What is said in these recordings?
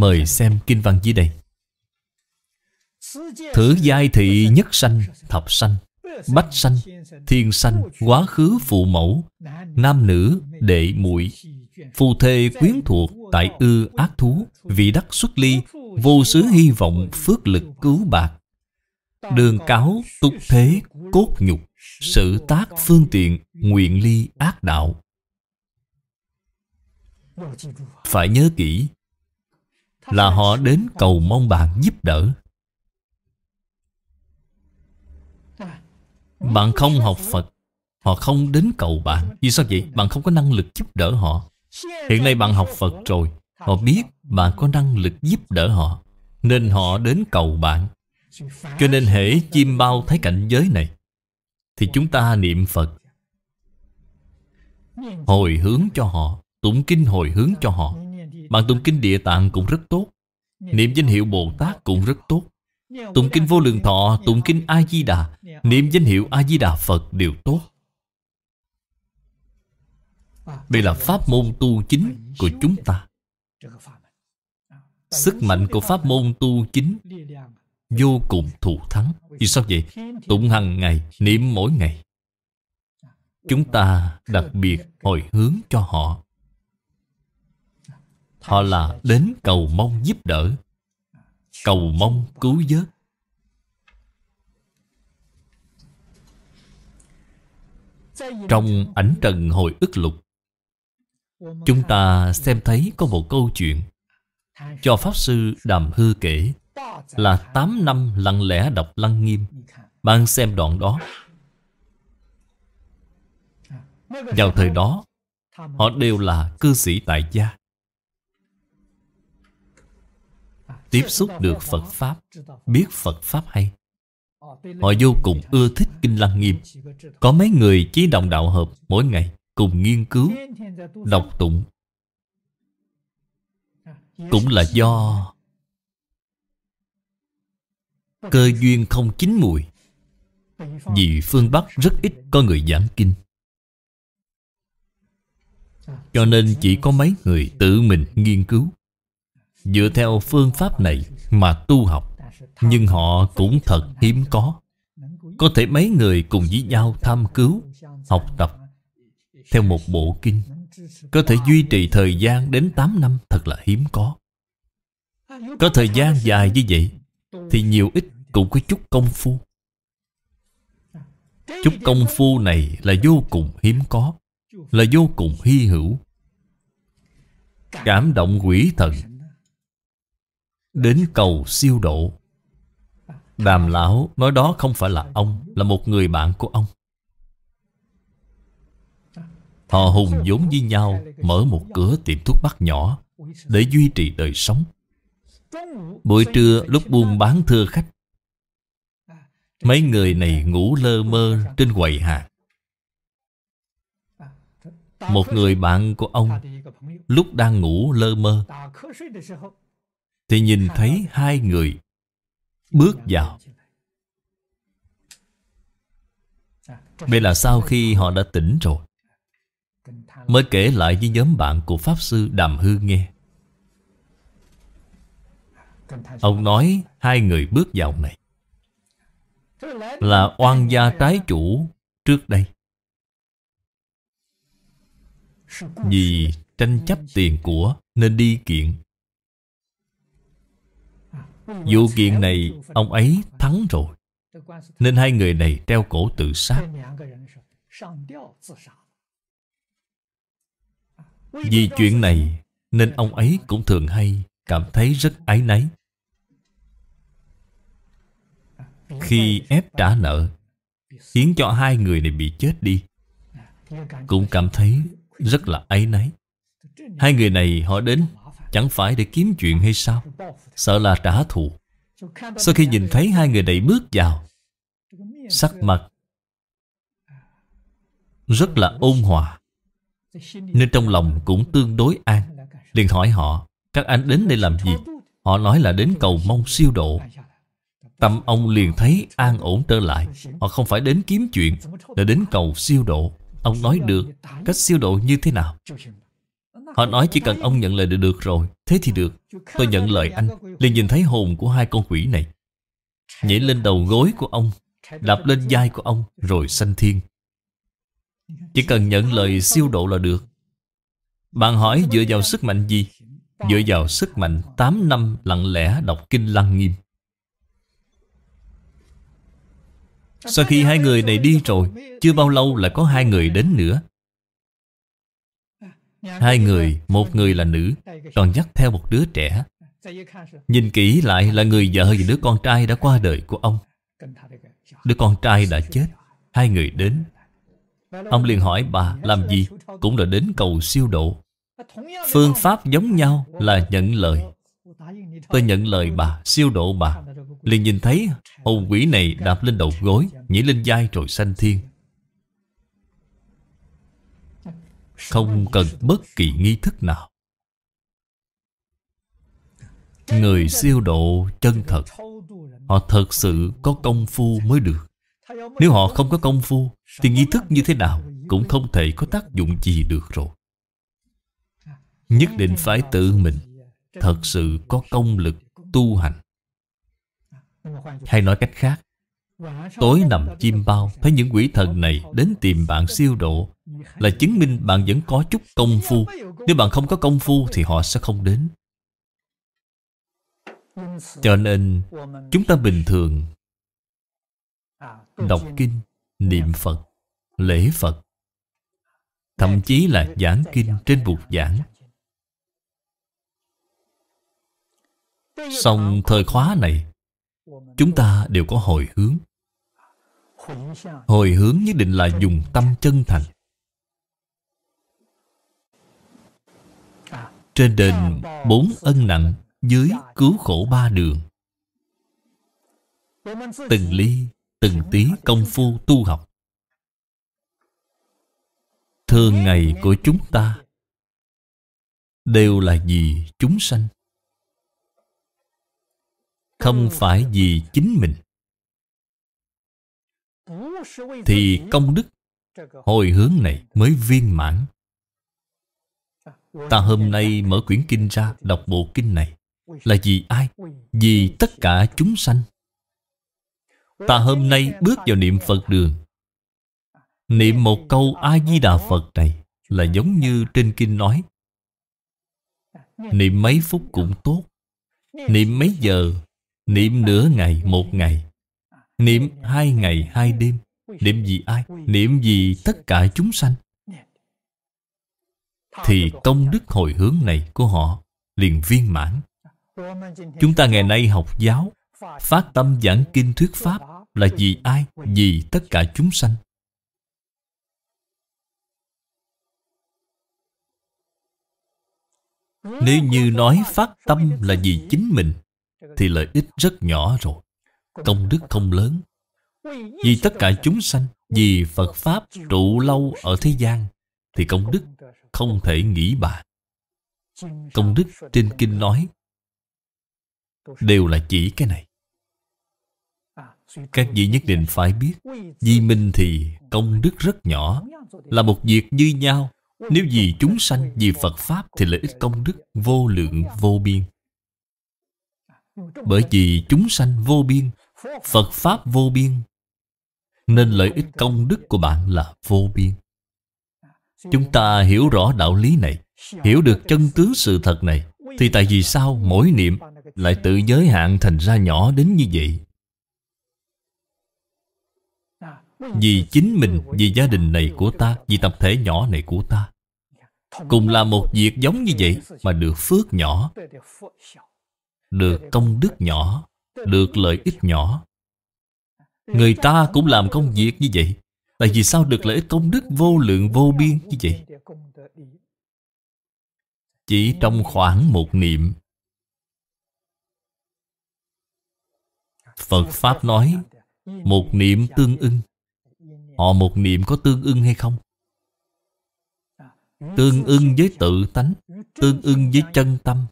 Mời xem kinh văn dưới đây Thử giai thị nhất sanh, thập sanh Bách sanh, thiên sanh, quá khứ phụ mẫu Nam nữ, đệ muội Phù thê quyến thuộc tại ư ác thú Vị đắc xuất ly Vô sứ hy vọng phước lực cứu bạc Đường cáo túc thế cốt nhục Sự tác phương tiện nguyện ly ác đạo Phải nhớ kỹ là họ đến cầu mong bạn giúp đỡ. Bạn không học Phật, họ không đến cầu bạn. Vì sao vậy? Bạn không có năng lực giúp đỡ họ. Hiện nay bạn học Phật rồi, họ biết bạn có năng lực giúp đỡ họ, nên họ đến cầu bạn. Cho nên hễ chim bao thấy cảnh giới này, thì chúng ta niệm Phật, hồi hướng cho họ, tụng kinh hồi hướng cho họ bạn tụng kinh địa tạng cũng rất tốt Niệm danh hiệu Bồ Tát cũng rất tốt Tụng kinh vô lượng thọ Tụng kinh A-di-đà Niệm danh hiệu A-di-đà Phật đều tốt Đây là pháp môn tu chính của chúng ta Sức mạnh của pháp môn tu chính Vô cùng thù thắng Vì sao vậy? Tụng hằng ngày, niệm mỗi ngày Chúng ta đặc biệt hồi hướng cho họ Họ là đến cầu mong giúp đỡ Cầu mong cứu vớt Trong ảnh trần hồi ức lục Chúng ta xem thấy có một câu chuyện Cho Pháp Sư Đàm Hư kể Là 8 năm lặng lẽ đọc Lăng Nghiêm Bạn xem đoạn đó Vào thời đó Họ đều là cư sĩ tại gia tiếp xúc được Phật Pháp, biết Phật Pháp hay. Họ vô cùng ưa thích Kinh Lăng Nghiêm. Có mấy người chí đồng đạo hợp mỗi ngày cùng nghiên cứu, đọc tụng. Cũng là do cơ duyên không chín mùi. Vì phương Bắc rất ít có người giảng kinh. Cho nên chỉ có mấy người tự mình nghiên cứu Dựa theo phương pháp này mà tu học Nhưng họ cũng thật hiếm có Có thể mấy người cùng với nhau tham cứu Học tập Theo một bộ kinh Có thể duy trì thời gian đến 8 năm Thật là hiếm có Có thời gian dài như vậy Thì nhiều ít cũng có chút công phu Chút công phu này là vô cùng hiếm có Là vô cùng hy hữu Cảm động quỷ thần đến cầu siêu độ. Đàm lão nói đó không phải là ông, là một người bạn của ông. Họ hùng vốn với nhau mở một cửa tiệm thuốc bắc nhỏ để duy trì đời sống. Buổi trưa lúc buôn bán thưa khách, mấy người này ngủ lơ mơ trên quầy hàng. Một người bạn của ông lúc đang ngủ lơ mơ thì nhìn thấy hai người bước vào đây là sau khi họ đã tỉnh rồi mới kể lại với nhóm bạn của pháp sư đàm hư nghe ông nói hai người bước vào này là oan gia trái chủ trước đây vì tranh chấp tiền của nên đi kiện Vụ kiện này ông ấy thắng rồi Nên hai người này treo cổ tự sát Vì chuyện này Nên ông ấy cũng thường hay Cảm thấy rất ái náy Khi ép trả nợ Khiến cho hai người này bị chết đi Cũng cảm thấy rất là ái náy Hai người này họ đến Chẳng phải để kiếm chuyện hay sao Sợ là trả thù Sau khi nhìn thấy hai người này bước vào Sắc mặt Rất là ôn hòa Nên trong lòng cũng tương đối an liền hỏi họ Các anh đến đây làm gì Họ nói là đến cầu mong siêu độ Tâm ông liền thấy an ổn trở lại Họ không phải đến kiếm chuyện Là đến cầu siêu độ Ông nói được cách siêu độ như thế nào Họ nói chỉ cần ông nhận lời được được rồi Thế thì được Tôi nhận lời anh liền nhìn thấy hồn của hai con quỷ này Nhảy lên đầu gối của ông Đạp lên vai của ông Rồi sanh thiên Chỉ cần nhận lời siêu độ là được Bạn hỏi dựa vào sức mạnh gì? Dựa vào sức mạnh 8 năm lặng lẽ đọc kinh lăng nghiêm Sau khi hai người này đi rồi Chưa bao lâu lại có hai người đến nữa Hai người, một người là nữ Còn dắt theo một đứa trẻ Nhìn kỹ lại là người vợ và đứa con trai đã qua đời của ông Đứa con trai đã chết Hai người đến Ông liền hỏi bà làm gì Cũng là đến cầu siêu độ Phương pháp giống nhau là nhận lời Tôi nhận lời bà, siêu độ bà Liền nhìn thấy hồn quỷ này đạp lên đầu gối Nhảy lên vai rồi sanh thiên Không cần bất kỳ nghi thức nào Người siêu độ chân thật Họ thật sự có công phu mới được Nếu họ không có công phu Thì nghi thức như thế nào Cũng không thể có tác dụng gì được rồi Nhất định phải tự mình Thật sự có công lực tu hành Hay nói cách khác Tối nằm chim bao Thấy những quỷ thần này đến tìm bạn siêu độ là chứng minh bạn vẫn có chút công phu Nếu bạn không có công phu thì họ sẽ không đến Cho nên chúng ta bình thường Đọc kinh, niệm Phật, lễ Phật Thậm chí là giảng kinh trên bục giảng Xong thời khóa này Chúng ta đều có hồi hướng Hồi hướng nhất định là dùng tâm chân thành Trên đền bốn ân nặng Dưới cứu khổ ba đường Từng ly, từng tí công phu tu học Thường ngày của chúng ta Đều là vì chúng sanh Không phải vì chính mình Thì công đức hồi hướng này mới viên mãn Ta hôm nay mở quyển kinh ra Đọc bộ kinh này Là vì ai? Vì tất cả chúng sanh Ta hôm nay bước vào niệm Phật đường Niệm một câu A-di-đà Phật này Là giống như trên kinh nói Niệm mấy phút cũng tốt Niệm mấy giờ Niệm nửa ngày, một ngày Niệm hai ngày, hai đêm Niệm vì ai? Niệm vì tất cả chúng sanh thì công đức hồi hướng này của họ liền viên mãn. Chúng ta ngày nay học giáo, phát tâm giảng kinh thuyết pháp là vì ai? Vì tất cả chúng sanh. Nếu như nói phát tâm là vì chính mình Thì lợi ích rất nhỏ rồi Công đức không lớn Vì tất cả chúng sanh Vì Phật Pháp trụ lâu ở thế gian Thì công đức không thể nghĩ bàn công đức trên kinh nói đều là chỉ cái này các vị nhất định phải biết Vì mình thì công đức rất nhỏ Là một việc như nhau Nếu vì chúng sanh, vì Phật Pháp Thì lợi ích công đức vô lượng vô biên Bởi vì chúng sanh vô biên Phật Pháp vô biên Nên lợi ích công đức của bạn là vô biên Chúng ta hiểu rõ đạo lý này Hiểu được chân tướng sự thật này Thì tại vì sao mỗi niệm Lại tự giới hạn thành ra nhỏ đến như vậy Vì chính mình, vì gia đình này của ta Vì tập thể nhỏ này của ta Cùng là một việc giống như vậy Mà được phước nhỏ Được công đức nhỏ Được lợi ích nhỏ Người ta cũng làm công việc như vậy Tại vì sao được lợi ích công đức vô lượng vô biên như vậy? Chỉ trong khoảng một niệm Phật Pháp nói Một niệm tương ưng Họ một niệm có tương ưng hay không? Tương ưng với tự tánh Tương ưng với chân tâm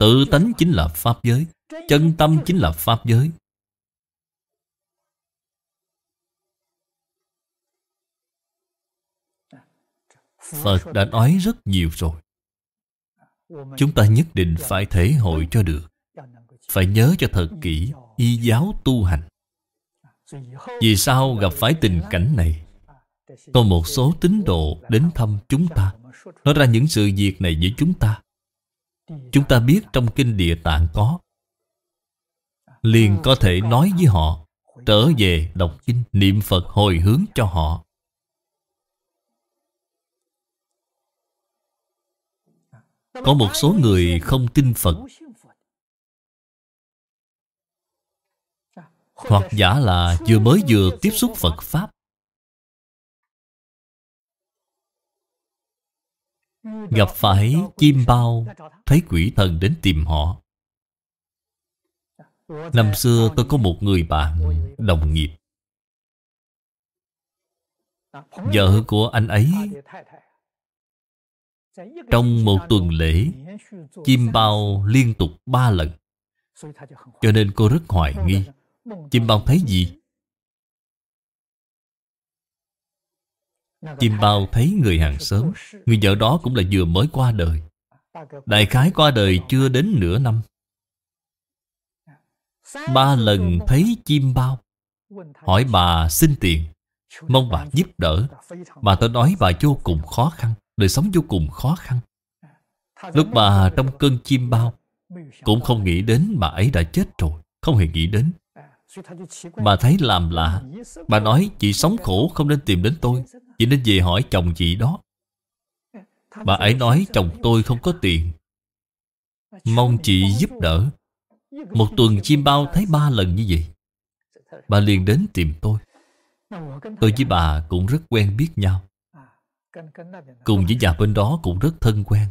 Tự tánh chính là Pháp giới Chân tâm chính là Pháp giới Phật đã nói rất nhiều rồi Chúng ta nhất định phải thể hội cho được Phải nhớ cho thật kỹ Y giáo tu hành Vì sao gặp phải tình cảnh này Có một số tín đồ đến thăm chúng ta Nói ra những sự việc này với chúng ta Chúng ta biết trong kinh địa tạng có Liền có thể nói với họ Trở về đọc kinh Niệm Phật hồi hướng cho họ Có một số người không tin Phật Hoặc giả là vừa mới vừa tiếp xúc Phật Pháp Gặp phải chim bao Thấy quỷ thần đến tìm họ Năm xưa tôi có một người bạn Đồng nghiệp Vợ của anh ấy trong một tuần lễ Chim bao liên tục ba lần Cho nên cô rất hoài nghi Chim bao thấy gì? Chim bao thấy người hàng xóm Người vợ đó cũng là vừa mới qua đời Đại khái qua đời chưa đến nửa năm Ba lần thấy chim bao Hỏi bà xin tiền Mong bà giúp đỡ Bà tôi nói bà vô cùng khó khăn Đời sống vô cùng khó khăn Lúc bà trong cơn chim bao Cũng không nghĩ đến bà ấy đã chết rồi Không hề nghĩ đến Bà thấy làm lạ Bà nói chị sống khổ không nên tìm đến tôi Chị nên về hỏi chồng chị đó Bà ấy nói chồng tôi không có tiền Mong chị giúp đỡ Một tuần chim bao thấy ba lần như vậy Bà liền đến tìm tôi Tôi với bà cũng rất quen biết nhau Cùng với nhà bên đó cũng rất thân quen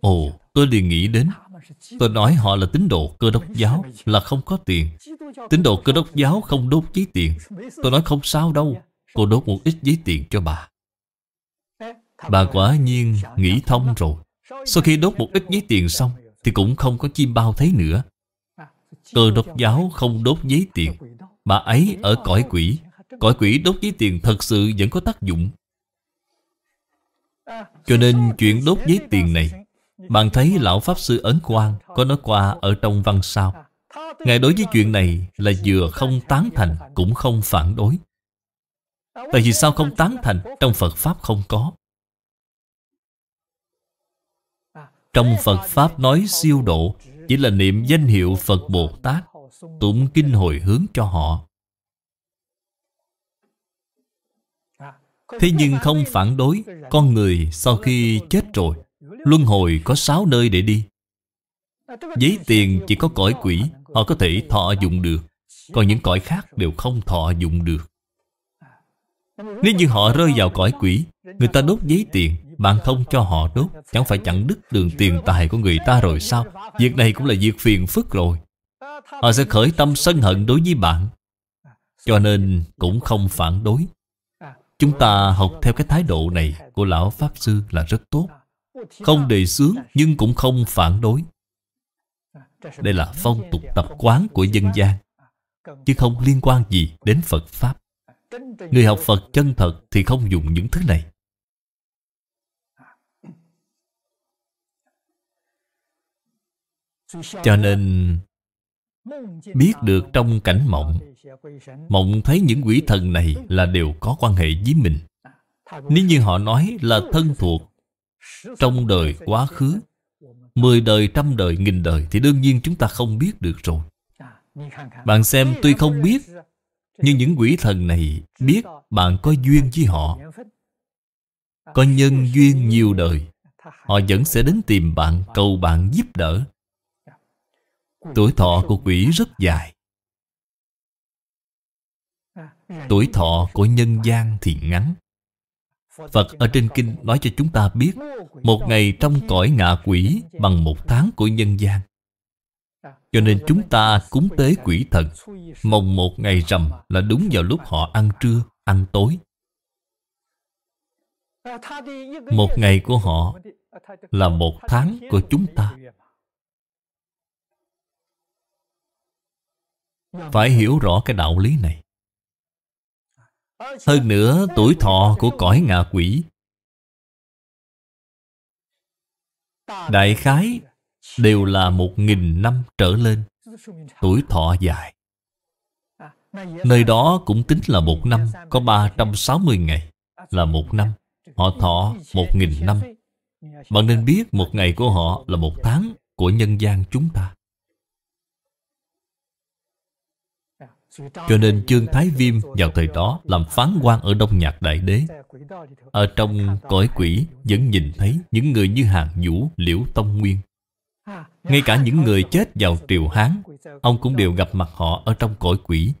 Ồ, tôi liền nghĩ đến Tôi nói họ là tín đồ cơ đốc giáo Là không có tiền Tín đồ cơ đốc giáo không đốt giấy tiền Tôi nói không sao đâu dạ, Cô đốt một ít giấy tiền cho bà Bà quả nhiên nghĩ thông rồi Sau khi đốt một ít giấy tiền xong Thì cũng không có chim bao thấy nữa à, Cơ đốc giáo không đốt giấy tiền Bà ấy ở cõi quỷ Cõi quỷ đốt giấy tiền thật sự vẫn có tác dụng cho nên chuyện đốt giấy tiền này Bạn thấy Lão Pháp Sư Ấn Quang có nói qua ở trong văn sao Ngài đối với chuyện này là vừa không tán thành cũng không phản đối Tại vì sao không tán thành trong Phật Pháp không có Trong Phật Pháp nói siêu độ Chỉ là niệm danh hiệu Phật Bồ Tát Tụng kinh hồi hướng cho họ Thế nhưng không phản đối Con người sau khi chết rồi Luân hồi có sáu nơi để đi Giấy tiền chỉ có cõi quỷ Họ có thể thọ dụng được Còn những cõi khác đều không thọ dụng được Nếu như họ rơi vào cõi quỷ Người ta đốt giấy tiền Bạn không cho họ đốt Chẳng phải chặn đứt đường tiền tài của người ta rồi sao Việc này cũng là việc phiền phức rồi Họ sẽ khởi tâm sân hận đối với bạn Cho nên cũng không phản đối Chúng ta học theo cái thái độ này của Lão Pháp Sư là rất tốt. Không đề xướng nhưng cũng không phản đối. Đây là phong tục tập quán của dân gian, chứ không liên quan gì đến Phật Pháp. Người học Phật chân thật thì không dùng những thứ này. Cho nên biết được trong cảnh mộng mộng thấy những quỷ thần này là đều có quan hệ với mình nếu như họ nói là thân thuộc trong đời quá khứ mười đời trăm đời nghìn đời thì đương nhiên chúng ta không biết được rồi bạn xem tuy không biết nhưng những quỷ thần này biết bạn có duyên với họ Có nhân duyên nhiều đời Họ vẫn sẽ đến tìm bạn, cầu bạn giúp đỡ Tuổi thọ của quỷ rất dài Tuổi thọ của nhân gian thì ngắn Phật ở trên kinh nói cho chúng ta biết Một ngày trong cõi ngạ quỷ Bằng một tháng của nhân gian Cho nên chúng ta cúng tế quỷ thần Mồng một ngày rằm Là đúng vào lúc họ ăn trưa, ăn tối Một ngày của họ Là một tháng của chúng ta Phải hiểu rõ cái đạo lý này hơn nữa tuổi thọ của cõi ngạ quỷ Đại khái đều là một nghìn năm trở lên Tuổi thọ dài Nơi đó cũng tính là một năm Có 360 ngày Là một năm Họ thọ một nghìn năm Bạn nên biết một ngày của họ là một tháng Của nhân gian chúng ta Cho nên Trương Thái Viêm vào thời đó làm phán quan ở Đông Nhạc Đại Đế. Ở trong cõi quỷ vẫn nhìn thấy những người như Hàng Vũ, Liễu Tông Nguyên. Ngay cả những người chết vào triều Hán, ông cũng đều gặp mặt họ ở trong cõi quỷ.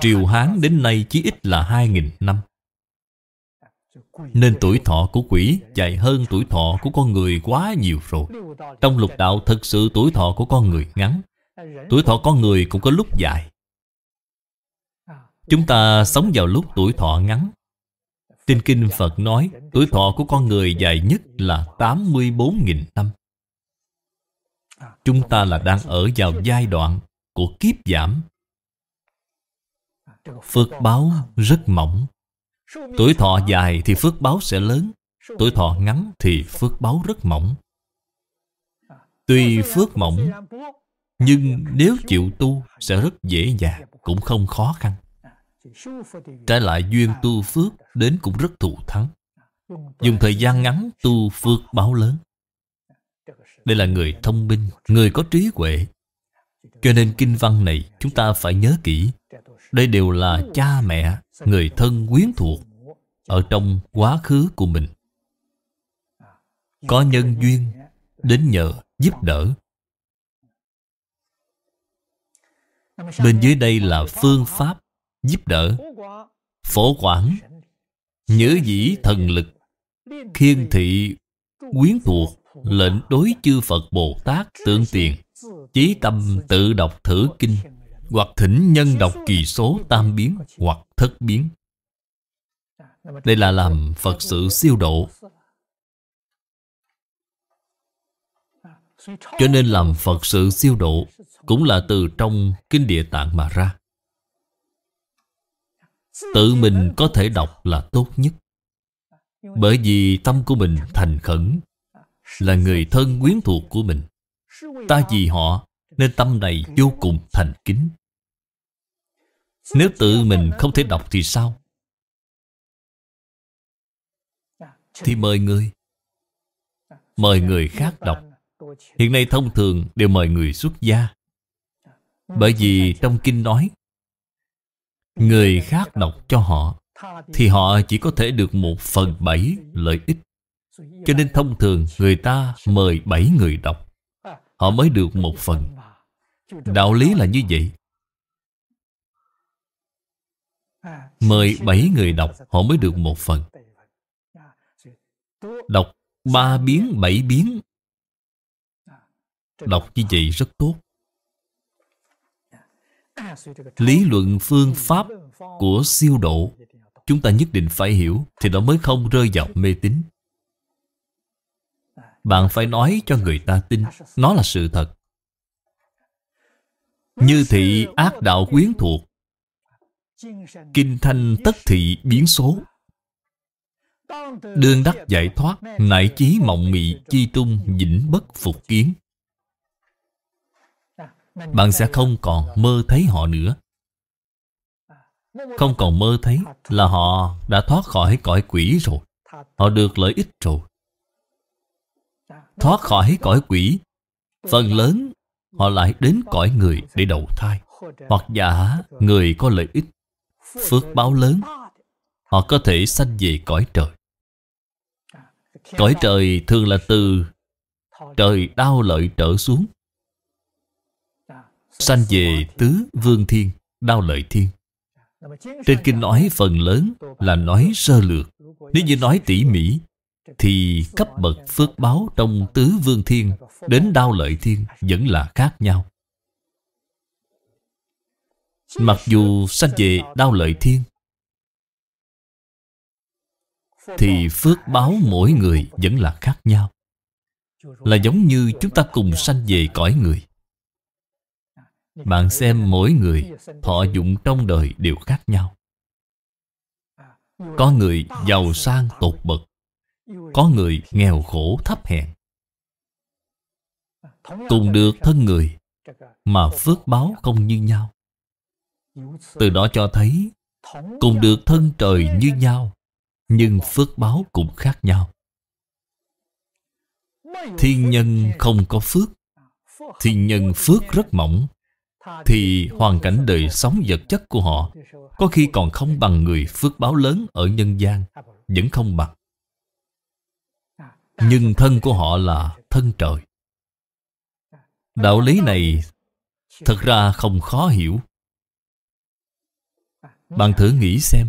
Triều Hán đến nay chỉ ít là 2.000 năm. Nên tuổi thọ của quỷ dài hơn tuổi thọ của con người quá nhiều rồi Trong lục đạo thật sự tuổi thọ của con người ngắn Tuổi thọ con người cũng có lúc dài Chúng ta sống vào lúc tuổi thọ ngắn tin Kinh Phật nói Tuổi thọ của con người dài nhất là 84.000 năm Chúng ta là đang ở vào giai đoạn của kiếp giảm Phước báo rất mỏng Tuổi thọ dài thì phước báo sẽ lớn Tuổi thọ ngắn thì phước báo rất mỏng Tuy phước mỏng Nhưng nếu chịu tu sẽ rất dễ dàng Cũng không khó khăn Trái lại duyên tu phước đến cũng rất thù thắng Dùng thời gian ngắn tu phước báo lớn Đây là người thông minh, người có trí huệ Cho nên kinh văn này chúng ta phải nhớ kỹ Đây đều là cha mẹ người thân quyến thuộc ở trong quá khứ của mình có nhân duyên đến nhờ giúp đỡ bên dưới đây là phương pháp giúp đỡ phổ quản nhớ dĩ thần lực khiên thị quyến thuộc lệnh đối chư phật bồ tát Tương tiền chí tâm tự đọc thử kinh hoặc thỉnh nhân đọc kỳ số tam biến Hoặc thất biến Đây là làm Phật sự siêu độ Cho nên làm Phật sự siêu độ Cũng là từ trong Kinh Địa Tạng mà ra Tự mình có thể đọc là tốt nhất Bởi vì tâm của mình thành khẩn Là người thân quyến thuộc của mình Ta vì họ nên tâm này vô cùng thành kính Nếu tự mình không thể đọc thì sao Thì mời người Mời người khác đọc Hiện nay thông thường đều mời người xuất gia Bởi vì trong kinh nói Người khác đọc cho họ Thì họ chỉ có thể được một phần bảy lợi ích Cho nên thông thường người ta mời bảy người đọc Họ mới được một phần Đạo lý là như vậy Mời bảy người đọc Họ mới được một phần Đọc ba biến bảy biến Đọc như vậy rất tốt Lý luận phương pháp của siêu độ Chúng ta nhất định phải hiểu Thì nó mới không rơi vào mê tín Bạn phải nói cho người ta tin Nó là sự thật như thị ác đạo quyến thuộc Kinh thanh tất thị biến số Đương đắc giải thoát Nại chí mộng mị chi tung Vĩnh bất phục kiến Bạn sẽ không còn mơ thấy họ nữa Không còn mơ thấy Là họ đã thoát khỏi cõi quỷ rồi Họ được lợi ích rồi Thoát khỏi cõi quỷ Phần lớn Họ lại đến cõi người để đầu thai Hoặc giả người có lợi ích Phước báo lớn Họ có thể sanh về cõi trời Cõi trời thường là từ Trời đau lợi trở xuống Sanh về tứ vương thiên Đau lợi thiên Trên kinh nói phần lớn là nói sơ lược Nếu như nói tỉ mỉ thì cấp bậc phước báo trong tứ vương thiên đến đao lợi thiên vẫn là khác nhau. Mặc dù sanh về đao lợi thiên thì phước báo mỗi người vẫn là khác nhau. Là giống như chúng ta cùng sanh về cõi người. Bạn xem mỗi người thọ dụng trong đời đều khác nhau. Có người giàu sang tột bậc có người nghèo khổ thấp hèn cùng được thân người mà phước báo không như nhau từ đó cho thấy cùng được thân trời như nhau nhưng phước báo cũng khác nhau thiên nhân không có phước thiên nhân phước rất mỏng thì hoàn cảnh đời sống vật chất của họ có khi còn không bằng người phước báo lớn ở nhân gian vẫn không bằng nhưng thân của họ là thân trời Đạo lý này Thật ra không khó hiểu Bạn thử nghĩ xem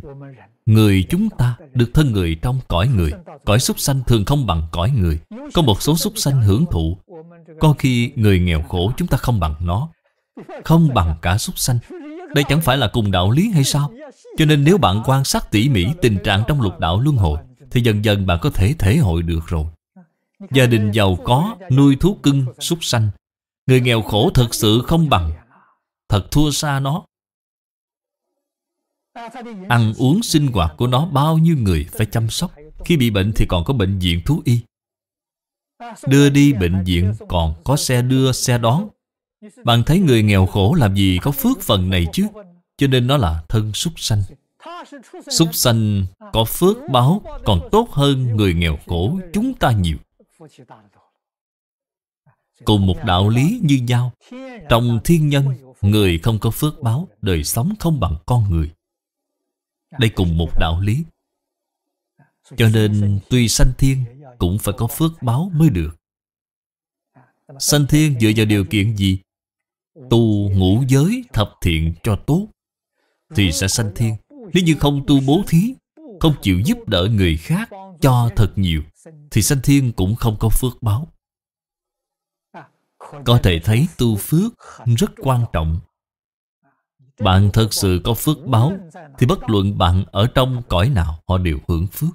Người chúng ta được thân người trong cõi người Cõi súc sanh thường không bằng cõi người Có một số súc sanh hưởng thụ Có khi người nghèo khổ chúng ta không bằng nó Không bằng cả súc sanh Đây chẳng phải là cùng đạo lý hay sao Cho nên nếu bạn quan sát tỉ mỉ tình trạng trong lục đạo luân hồi Thì dần dần bạn có thể thể hội được rồi Gia đình giàu có nuôi thú cưng, súc sanh Người nghèo khổ thật sự không bằng Thật thua xa nó Ăn uống sinh hoạt của nó bao nhiêu người phải chăm sóc Khi bị bệnh thì còn có bệnh viện thú y Đưa đi bệnh viện còn có xe đưa, xe đón Bạn thấy người nghèo khổ làm gì có phước phần này chứ Cho nên nó là thân súc sanh Súc sanh có phước báo còn tốt hơn người nghèo khổ chúng ta nhiều cùng một đạo lý như nhau trong thiên nhân người không có phước báo đời sống không bằng con người dạ, đây cùng một đạo lý dạ, cho nên tuy sanh thiên cũng phải có phước báo mới được dạ, sanh thiên dựa vào điều kiện gì tu ngũ giới thập thiện cho tốt thì sẽ sanh thiên nếu như không tu bố thí không chịu giúp đỡ người khác cho thật nhiều Thì sanh thiên cũng không có phước báo Có thể thấy tu phước rất quan trọng Bạn thật sự có phước báo Thì bất luận bạn ở trong cõi nào Họ đều hưởng phước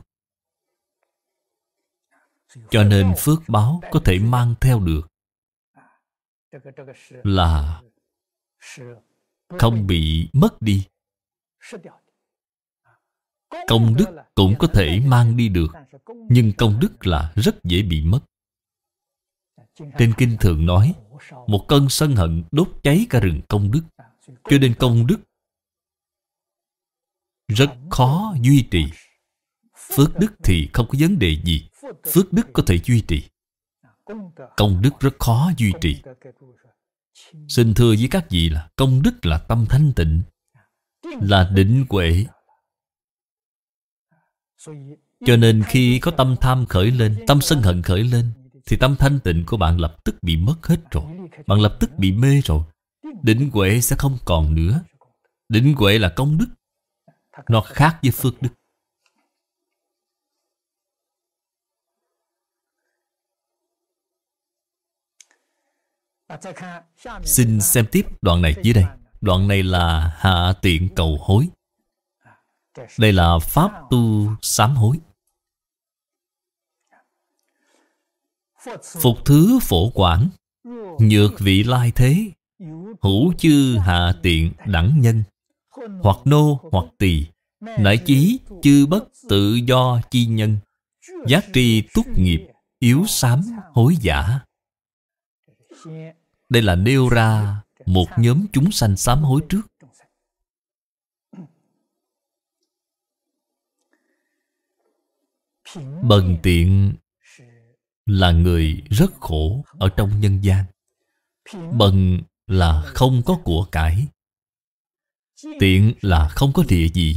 Cho nên phước báo có thể mang theo được Là Không bị mất đi Công đức cũng có thể mang đi được nhưng công đức là rất dễ bị mất trên kinh thường nói một cơn sân hận đốt cháy cả rừng công đức cho nên công đức rất khó duy trì phước đức thì không có vấn đề gì phước đức có thể duy trì công đức rất khó duy trì xin thưa với các vị là công đức là tâm thanh tịnh là định huệ cho nên khi có tâm tham khởi lên Tâm sân hận khởi lên Thì tâm thanh tịnh của bạn lập tức bị mất hết rồi Bạn lập tức bị mê rồi Định huệ sẽ không còn nữa Định huệ là công đức Nó khác với phước đức Xin xem tiếp đoạn này dưới đây Đoạn này là hạ tiện cầu hối Đây là pháp tu sám hối Phục thứ phổ quản Nhược vị lai thế Hữu chư hạ tiện đẳng nhân Hoặc nô hoặc tỳ chí chư bất tự do chi nhân Giác tri túc nghiệp Yếu sám hối giả Đây là nêu ra Một nhóm chúng sanh sám hối trước Bần tiện là người rất khổ ở trong nhân gian Bần là không có của cải Tiện là không có địa vị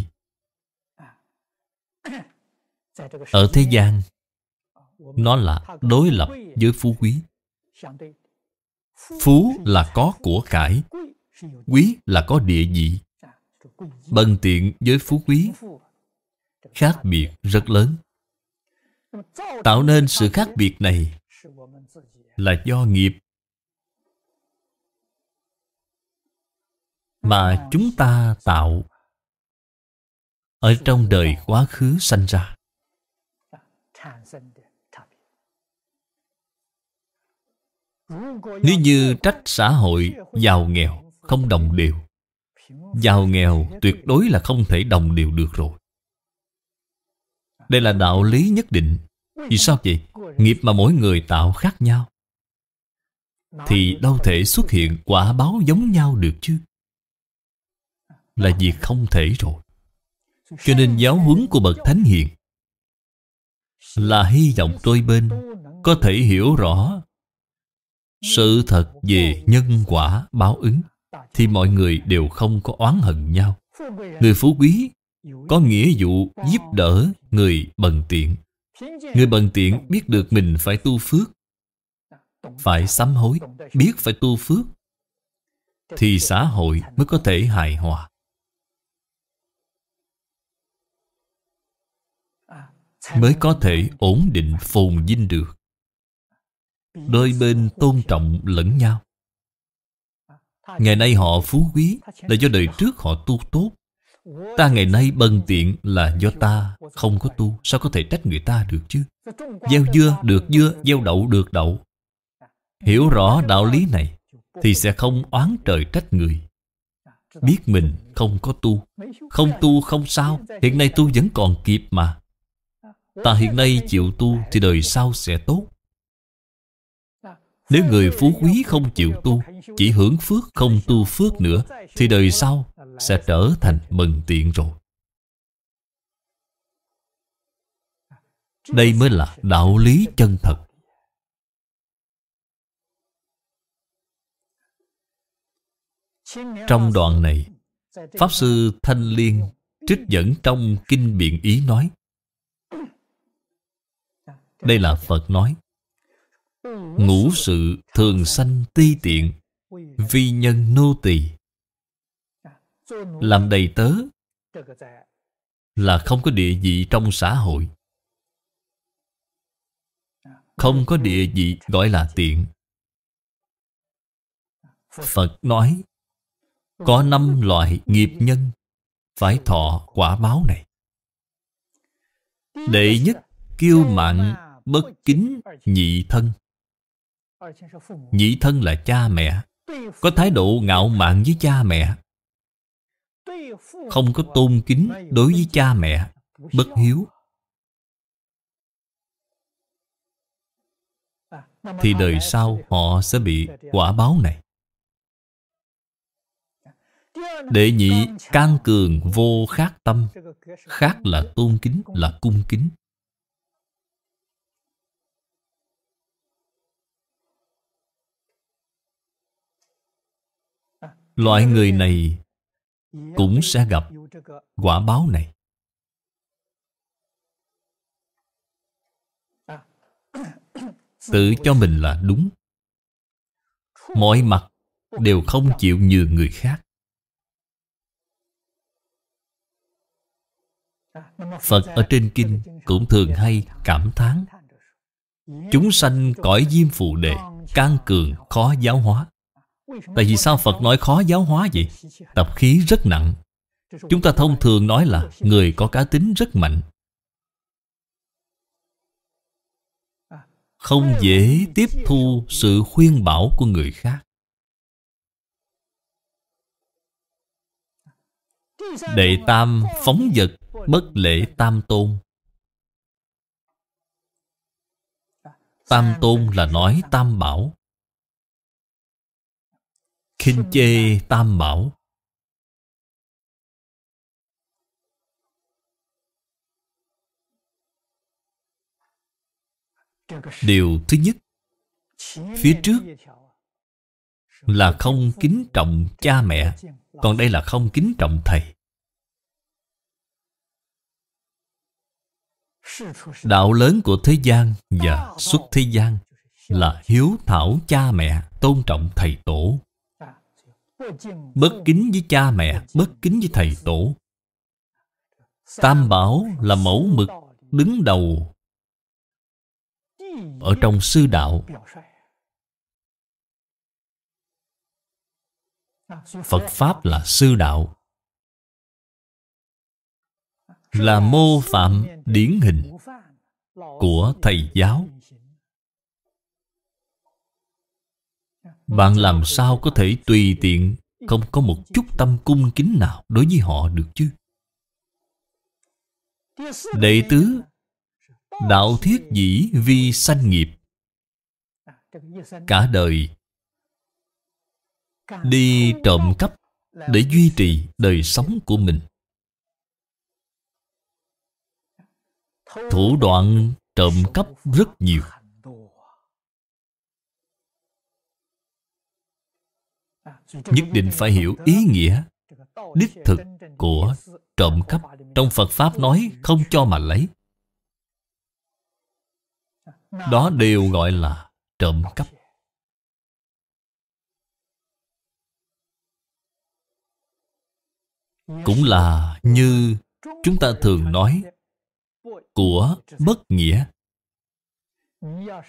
Ở thế gian Nó là đối lập với phú quý Phú là có của cải Quý là có địa vị Bần tiện với phú quý Khác biệt rất lớn Tạo nên sự khác biệt này là do nghiệp mà chúng ta tạo ở trong đời quá khứ sanh ra. Nếu như trách xã hội giàu nghèo không đồng đều, giàu nghèo tuyệt đối là không thể đồng đều được rồi. Đây là đạo lý nhất định Vì sao vậy? Nghiệp mà mỗi người tạo khác nhau Thì đâu thể xuất hiện quả báo giống nhau được chứ Là việc không thể rồi Cho nên giáo huấn của Bậc Thánh Hiền Là hy vọng trôi bên Có thể hiểu rõ Sự thật về nhân quả báo ứng Thì mọi người đều không có oán hận nhau Người phú quý có nghĩa vụ giúp đỡ người bần tiện Người bần tiện biết được mình phải tu phước Phải sám hối Biết phải tu phước Thì xã hội mới có thể hài hòa Mới có thể ổn định phồn vinh được Đôi bên tôn trọng lẫn nhau Ngày nay họ phú quý Là do đời trước họ tu tốt Ta ngày nay bần tiện là do ta không có tu Sao có thể trách người ta được chứ Gieo dưa được dưa, gieo đậu được đậu Hiểu rõ đạo lý này Thì sẽ không oán trời trách người Biết mình không có tu Không tu không sao Hiện nay tu vẫn còn kịp mà Ta hiện nay chịu tu Thì đời sau sẽ tốt Nếu người phú quý không chịu tu Chỉ hưởng phước không tu phước nữa Thì đời sau sẽ trở thành mừng tiện rồi đây mới là đạo lý chân thật trong đoạn này pháp sư thanh liên trích dẫn trong kinh biện ý nói đây là phật nói ngũ sự thường sanh ti tiện vi nhân nô tỳ làm đầy tớ Là không có địa vị trong xã hội Không có địa vị gọi là tiện Phật nói Có năm loại nghiệp nhân Phải thọ quả báo này Đệ nhất kiêu mạn bất kính nhị thân Nhị thân là cha mẹ Có thái độ ngạo mạn với cha mẹ không có tôn kính đối với cha mẹ bất hiếu thì đời sau họ sẽ bị quả báo này đệ nhị can cường vô khác tâm khác là tôn kính là cung kính loại người này cũng sẽ gặp quả báo này. Tự cho mình là đúng. Mọi mặt đều không chịu nhường người khác. Phật ở trên kinh cũng thường hay cảm thán Chúng sanh cõi diêm phù đề Can cường khó giáo hóa Tại vì sao Phật nói khó giáo hóa vậy? Tập khí rất nặng Chúng ta thông thường nói là Người có cá tính rất mạnh Không dễ tiếp thu sự khuyên bảo của người khác Đệ tam phóng vật bất lễ tam tôn Tam tôn là nói tam bảo khinh chê tam bảo điều thứ nhất phía trước là không kính trọng cha mẹ còn đây là không kính trọng thầy đạo lớn của thế gian và xuất thế gian là hiếu thảo cha mẹ tôn trọng thầy tổ bất kính với cha mẹ bất kính với thầy tổ tam bảo là mẫu mực đứng đầu ở trong sư đạo phật pháp là sư đạo là mô phạm điển hình của thầy giáo Bạn làm sao có thể tùy tiện Không có một chút tâm cung kính nào Đối với họ được chứ Đệ tứ Đạo thiết dĩ vi sanh nghiệp Cả đời Đi trộm cắp Để duy trì đời sống của mình Thủ đoạn trộm cắp rất nhiều nhất định phải hiểu ý nghĩa đích thực của trộm cắp trong phật pháp nói không cho mà lấy đó đều gọi là trộm cắp cũng là như chúng ta thường nói của bất nghĩa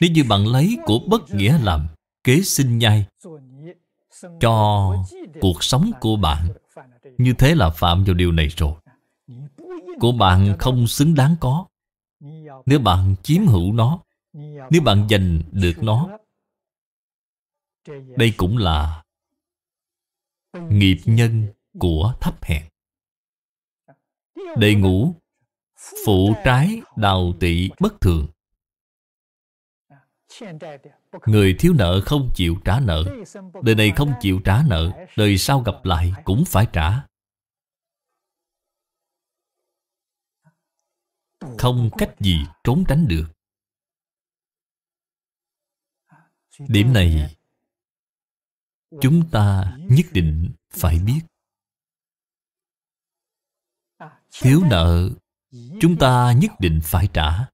nếu như bạn lấy của bất nghĩa làm kế sinh nhai cho cuộc sống của bạn Như thế là phạm vào điều này rồi Của bạn không xứng đáng có Nếu bạn chiếm hữu nó Nếu bạn giành được nó Đây cũng là Nghiệp nhân của thấp hèn Đệ ngũ Phụ trái đào tị bất thường Người thiếu nợ không chịu trả nợ Đời này không chịu trả nợ Đời sau gặp lại cũng phải trả Không cách gì trốn tránh được Điểm này Chúng ta nhất định phải biết Thiếu nợ Chúng ta nhất định phải trả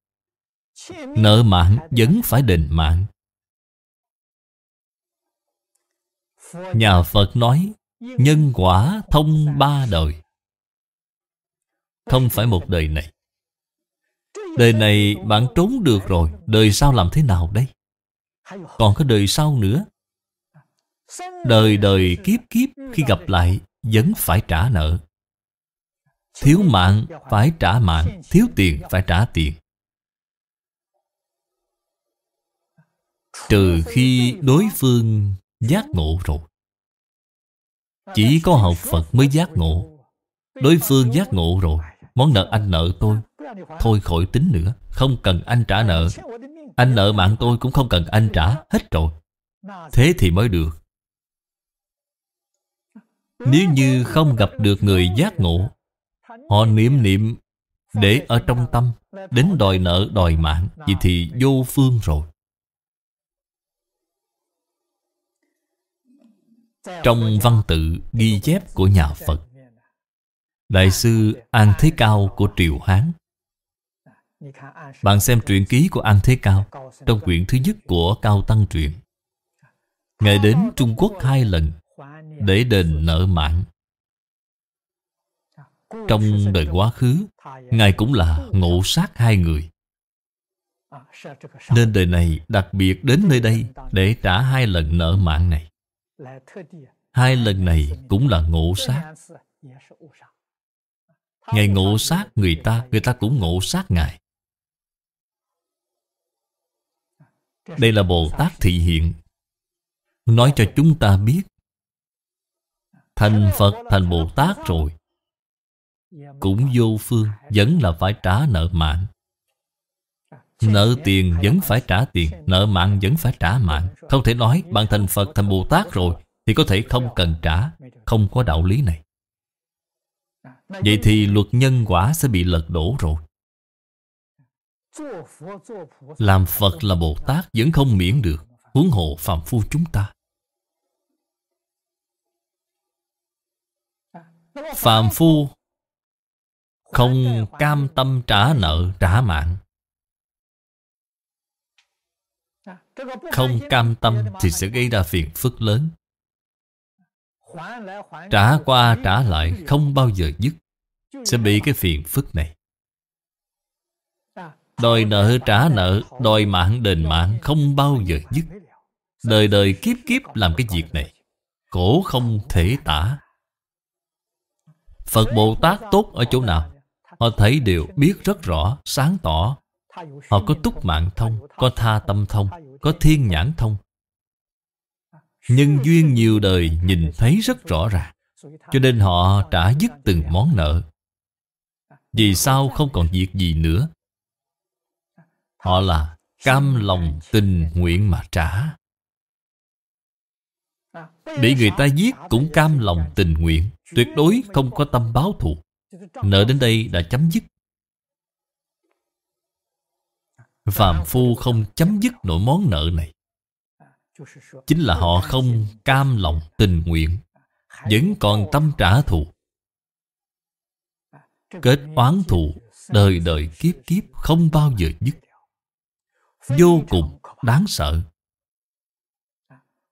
Nợ mạng vẫn phải đền mạng Nhà Phật nói Nhân quả thông ba đời Không phải một đời này Đời này bạn trốn được rồi Đời sau làm thế nào đây Còn có đời sau nữa Đời đời kiếp kiếp Khi gặp lại Vẫn phải trả nợ Thiếu mạng phải trả mạng Thiếu tiền phải trả tiền Trừ khi đối phương giác ngộ rồi Chỉ có học Phật mới giác ngộ Đối phương giác ngộ rồi Món nợ anh nợ tôi Thôi khỏi tính nữa Không cần anh trả nợ Anh nợ mạng tôi cũng không cần anh trả Hết rồi Thế thì mới được Nếu như không gặp được người giác ngộ Họ niệm niệm Để ở trong tâm Đến đòi nợ đòi mạng Vậy thì vô phương rồi trong văn tự ghi chép của nhà Phật Đại sư An Thế Cao của Triều Hán Bạn xem truyện ký của An Thế Cao Trong quyển thứ nhất của Cao Tăng Truyện Ngài đến Trung Quốc hai lần Để đền nợ mạng Trong đời quá khứ Ngài cũng là ngộ sát hai người Nên đời này đặc biệt đến nơi đây Để trả hai lần nợ mạng này Hai lần này cũng là ngộ sát Ngài ngộ sát người ta Người ta cũng ngộ sát Ngài Đây là Bồ Tát thị hiện Nói cho chúng ta biết Thành Phật thành Bồ Tát rồi Cũng vô phương Vẫn là phải trả nợ mạng Nợ tiền vẫn phải trả tiền Nợ mạng vẫn phải trả mạng Không thể nói bạn thành Phật thành Bồ Tát rồi Thì có thể không cần trả Không có đạo lý này Vậy thì luật nhân quả sẽ bị lật đổ rồi Làm Phật là Bồ Tát vẫn không miễn được Huống hộ phàm phu chúng ta Phàm phu không cam tâm trả nợ trả mạng không cam tâm thì sẽ gây ra phiền phức lớn. Trả qua trả lại không bao giờ dứt, sẽ bị cái phiền phức này. Đòi nợ trả nợ, đòi mạng đền mạng không bao giờ dứt. Đời đời kiếp kiếp làm cái việc này, cổ không thể tả. Phật Bồ Tát tốt ở chỗ nào? Họ thấy đều biết rất rõ, sáng tỏ. Họ có túc mạng thông, có tha tâm thông, có thiên nhãn thông Nhân duyên nhiều đời nhìn thấy rất rõ ràng Cho nên họ trả dứt từng món nợ Vì sao không còn việc gì nữa Họ là cam lòng tình nguyện mà trả bị người ta giết cũng cam lòng tình nguyện Tuyệt đối không có tâm báo thù Nợ đến đây đã chấm dứt Phạm phu không chấm dứt nỗi món nợ này Chính là họ không cam lòng tình nguyện Vẫn còn tâm trả thù Kết oán thù Đời đời kiếp kiếp không bao giờ dứt Vô cùng đáng sợ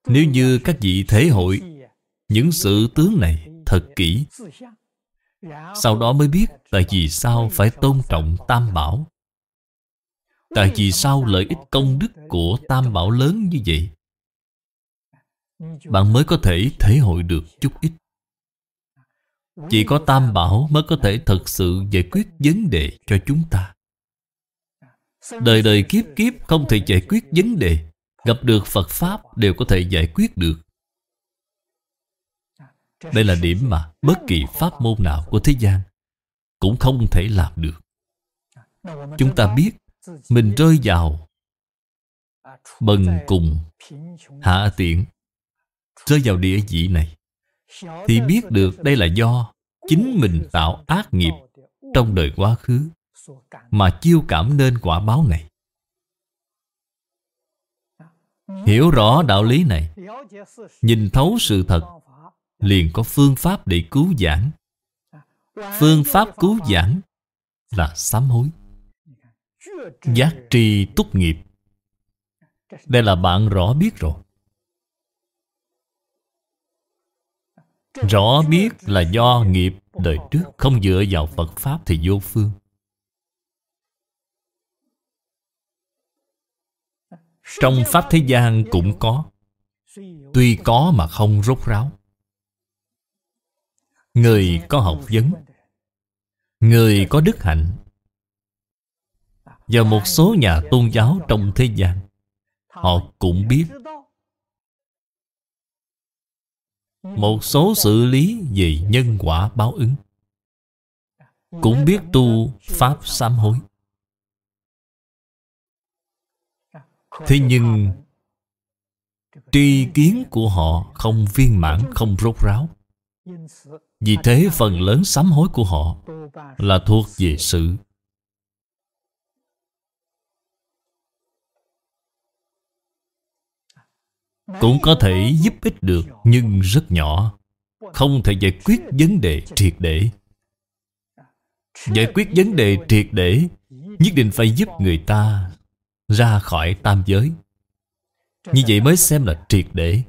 Nếu như các vị thể hội Những sự tướng này thật kỹ Sau đó mới biết Tại vì sao phải tôn trọng tam bảo Tại vì sao lợi ích công đức của tam bảo lớn như vậy? Bạn mới có thể thể hội được chút ít. Chỉ có tam bảo mới có thể thật sự giải quyết vấn đề cho chúng ta. Đời đời kiếp kiếp không thể giải quyết vấn đề. Gặp được Phật Pháp đều có thể giải quyết được. Đây là điểm mà bất kỳ pháp môn nào của thế gian cũng không thể làm được. Chúng ta biết mình rơi vào bần cùng hạ tiện rơi vào địa vị này thì biết được đây là do chính mình tạo ác nghiệp trong đời quá khứ mà chiêu cảm nên quả báo này hiểu rõ đạo lý này nhìn thấu sự thật liền có phương pháp để cứu giảng phương pháp cứu giảng là sám hối Giác tri túc nghiệp Đây là bạn rõ biết rồi Rõ biết là do nghiệp đời trước Không dựa vào Phật Pháp thì vô phương Trong Pháp thế gian cũng có Tuy có mà không rốt ráo Người có học vấn Người có đức hạnh và một số nhà tôn giáo trong thế gian Họ cũng biết Một số xử lý về nhân quả báo ứng Cũng biết tu Pháp sám hối Thế nhưng Tri kiến của họ không viên mãn, không rốt ráo Vì thế phần lớn sám hối của họ Là thuộc về sự Cũng có thể giúp ích được Nhưng rất nhỏ Không thể giải quyết vấn đề triệt để Giải quyết vấn đề triệt để Nhất định phải giúp người ta Ra khỏi tam giới Như vậy mới xem là triệt để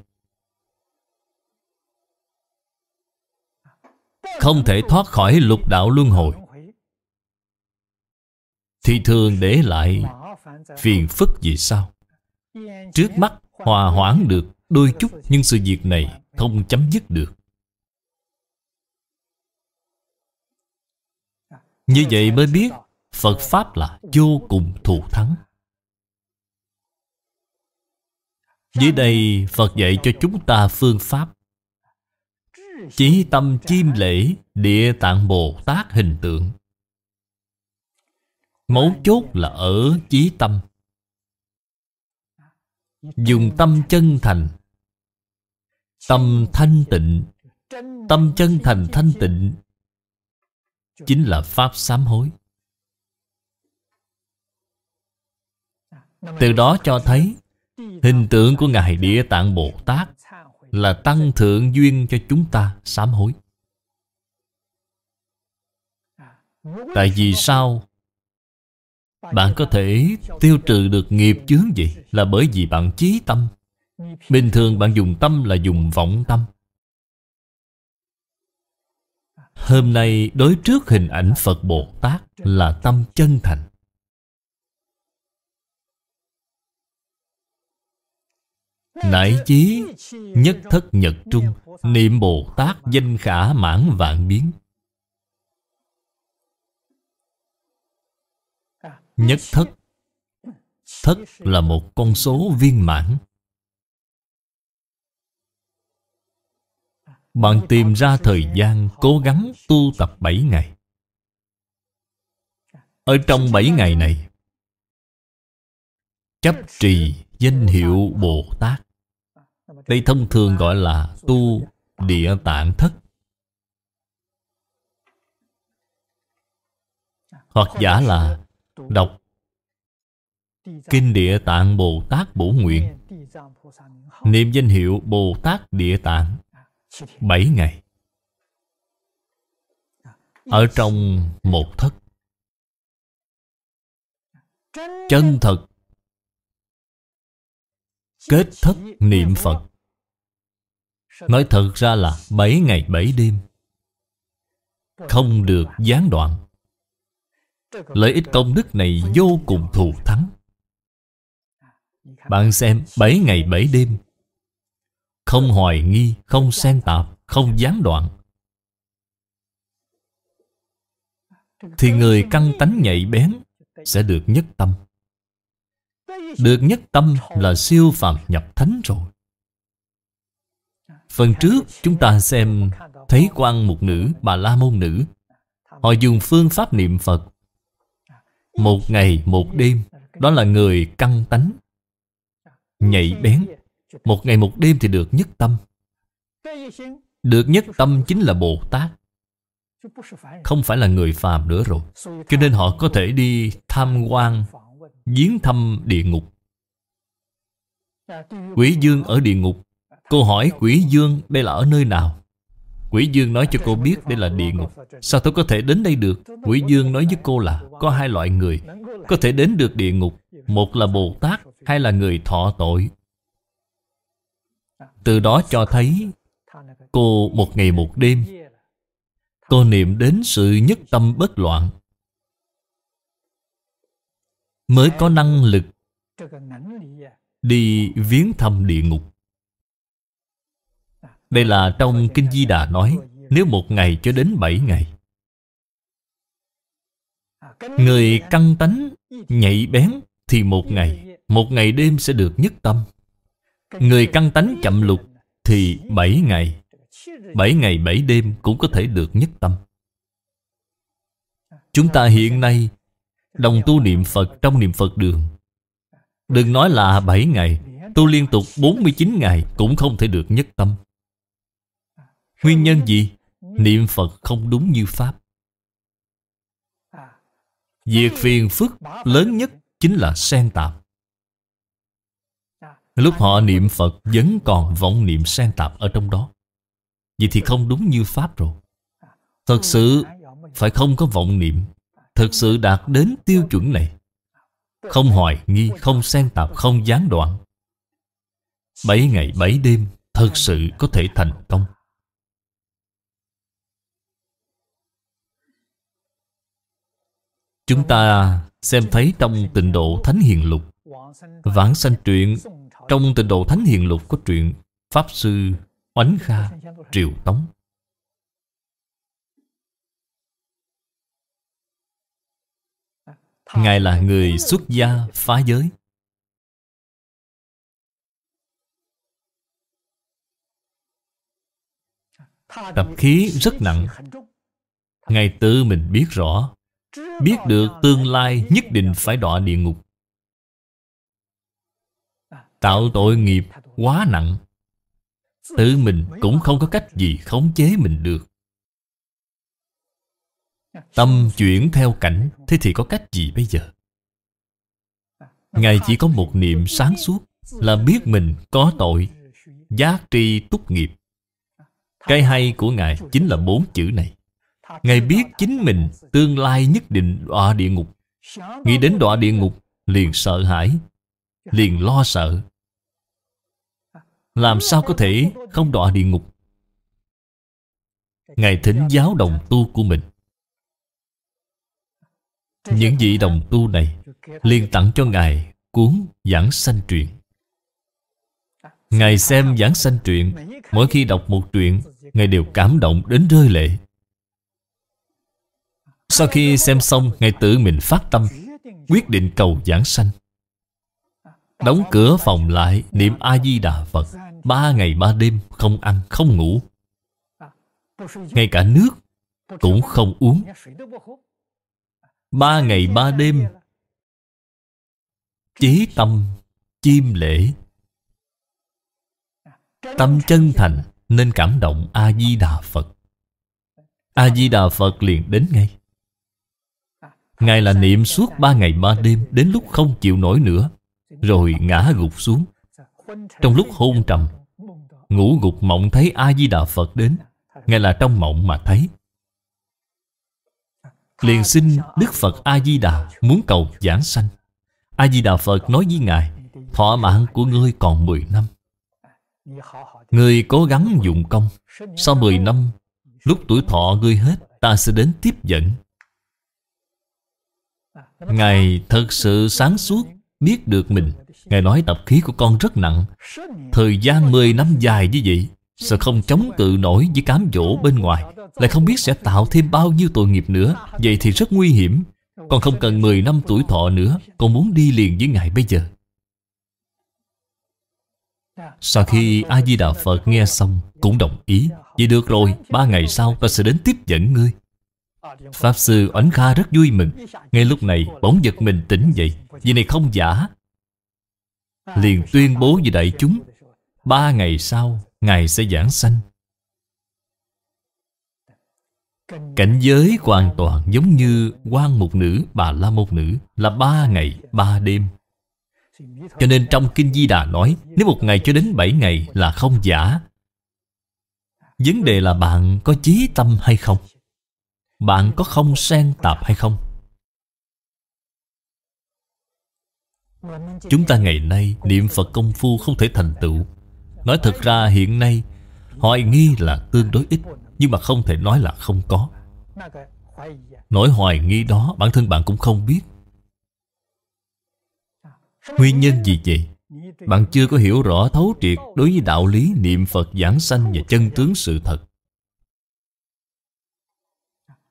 Không thể thoát khỏi lục đạo luân hồi Thì thường để lại Phiền phức gì sao Trước mắt hòa hoãn được đôi chút nhưng sự việc này không chấm dứt được như vậy mới biết phật pháp là vô cùng thù thắng dưới đây phật dạy cho chúng ta phương pháp chí tâm chim lễ địa tạng bồ tát hình tượng mấu chốt là ở chí tâm dùng tâm chân thành tâm thanh tịnh tâm chân thành thanh tịnh chính là pháp sám hối từ đó cho thấy hình tượng của ngài địa tạng bồ tát là tăng thượng duyên cho chúng ta sám hối tại vì sao bạn có thể tiêu trừ được nghiệp chướng gì Là bởi vì bạn chí tâm Bình thường bạn dùng tâm là dùng vọng tâm Hôm nay đối trước hình ảnh Phật Bồ Tát là tâm chân thành Nải chí nhất thất nhật trung Niệm Bồ Tát danh khả mãn vạn biến Nhất thất Thất là một con số viên mãn Bạn tìm ra thời gian cố gắng tu tập 7 ngày Ở trong 7 ngày này Chấp trì danh hiệu Bồ Tát Đây thông thường gọi là tu địa tạng thất Hoặc giả là Đọc Kinh Địa Tạng Bồ Tát Bổ Nguyện Niệm danh hiệu Bồ Tát Địa Tạng 7 ngày Ở trong một thất Chân thật Kết thất niệm Phật Nói thật ra là 7 ngày 7 đêm Không được gián đoạn Lợi ích công đức này vô cùng thù thắng Bạn xem 7 ngày 7 đêm Không hoài nghi, không xen tạp, không gián đoạn Thì người căng tánh nhạy bén Sẽ được nhất tâm Được nhất tâm là siêu phàm nhập thánh rồi Phần trước chúng ta xem Thấy quan một nữ, bà la môn nữ Họ dùng phương pháp niệm Phật một ngày một đêm Đó là người căng tánh Nhạy bén Một ngày một đêm thì được nhất tâm Được nhất tâm chính là Bồ Tát Không phải là người phàm nữa rồi Cho nên họ có thể đi tham quan Viếng thăm địa ngục Quỷ dương ở địa ngục Câu hỏi quỷ dương đây là ở nơi nào Quỷ Dương nói cho cô biết đây là địa ngục Sao tôi có thể đến đây được Quỷ Dương nói với cô là Có hai loại người Có thể đến được địa ngục Một là Bồ Tát Hai là người thọ tội Từ đó cho thấy Cô một ngày một đêm Cô niệm đến sự nhất tâm bất loạn Mới có năng lực Đi viếng thăm địa ngục đây là trong Kinh Di Đà nói Nếu một ngày cho đến bảy ngày Người căng tánh Nhạy bén Thì một ngày Một ngày đêm sẽ được nhất tâm Người căng tánh chậm lục Thì bảy ngày Bảy ngày bảy đêm cũng có thể được nhất tâm Chúng ta hiện nay Đồng tu niệm Phật trong niệm Phật đường Đừng nói là 7 ngày Tu liên tục 49 ngày Cũng không thể được nhất tâm Nguyên nhân gì? Niệm Phật không đúng như Pháp Việc phiền phức lớn nhất chính là sen tạp Lúc họ niệm Phật vẫn còn vọng niệm sen tạp ở trong đó Vậy thì không đúng như Pháp rồi Thật sự phải không có vọng niệm Thật sự đạt đến tiêu chuẩn này Không hoài nghi, không sen tạp, không gián đoạn Bảy ngày bảy đêm Thật sự có thể thành công Chúng ta xem thấy trong tình độ Thánh Hiền Lục Vãng sanh truyện Trong tình độ Thánh Hiền Lục có truyện Pháp Sư Oánh Kha Triều Tống Ngài là người xuất gia phá giới Tập khí rất nặng Ngài tự mình biết rõ Biết được tương lai nhất định phải đọa địa ngục Tạo tội nghiệp quá nặng Tự mình cũng không có cách gì khống chế mình được Tâm chuyển theo cảnh Thế thì có cách gì bây giờ Ngài chỉ có một niệm sáng suốt Là biết mình có tội Giác tri túc nghiệp Cái hay của Ngài chính là bốn chữ này Ngài biết chính mình tương lai nhất định đọa địa ngục Nghĩ đến đọa địa ngục liền sợ hãi Liền lo sợ Làm sao có thể không đọa địa ngục Ngài thỉnh giáo đồng tu của mình Những vị đồng tu này liền tặng cho Ngài cuốn Giảng Sanh Truyện Ngài xem Giảng Sanh Truyện Mỗi khi đọc một truyện Ngài đều cảm động đến rơi lệ sau khi xem xong Ngài tự mình phát tâm Quyết định cầu giảng sanh Đóng cửa phòng lại Niệm A-di-đà Phật Ba ngày ba đêm không ăn không ngủ Ngay cả nước Cũng không uống Ba ngày ba đêm Chí tâm Chim lễ Tâm chân thành Nên cảm động A-di-đà Phật A-di-đà Phật liền đến ngay Ngài là niệm suốt ba ngày ba đêm Đến lúc không chịu nổi nữa Rồi ngã gục xuống Trong lúc hôn trầm Ngủ gục mộng thấy A-di-đà Phật đến Ngài là trong mộng mà thấy Liền xin Đức Phật A-di-đà Muốn cầu giảng sanh A-di-đà Phật nói với Ngài Thọ mạng của ngươi còn 10 năm Ngươi cố gắng dụng công Sau 10 năm Lúc tuổi thọ ngươi hết Ta sẽ đến tiếp dẫn Ngài thật sự sáng suốt Biết được mình Ngài nói tập khí của con rất nặng Thời gian 10 năm dài như vậy Sẽ không chống cự nổi với cám dỗ bên ngoài Lại không biết sẽ tạo thêm bao nhiêu tội nghiệp nữa Vậy thì rất nguy hiểm Con không cần 10 năm tuổi thọ nữa Con muốn đi liền với Ngài bây giờ Sau khi A-di-đà Phật nghe xong Cũng đồng ý Vậy được rồi, ba ngày sau ta sẽ đến tiếp dẫn ngươi Pháp Sư Oánh Kha rất vui mừng Ngay lúc này bỗng giật mình tỉnh dậy Vì này không giả Liền tuyên bố với đại chúng Ba ngày sau Ngài sẽ giảng sanh Cảnh giới hoàn toàn giống như quan một nữ, bà la một nữ Là ba ngày, ba đêm Cho nên trong Kinh Di Đà nói Nếu một ngày cho đến bảy ngày là không giả Vấn đề là bạn có chí tâm hay không bạn có không xen tạp hay không chúng ta ngày nay niệm phật công phu không thể thành tựu nói thật ra hiện nay hoài nghi là tương đối ít nhưng mà không thể nói là không có nỗi hoài nghi đó bản thân bạn cũng không biết nguyên nhân gì vậy bạn chưa có hiểu rõ thấu triệt đối với đạo lý niệm phật giảng sanh và chân tướng sự thật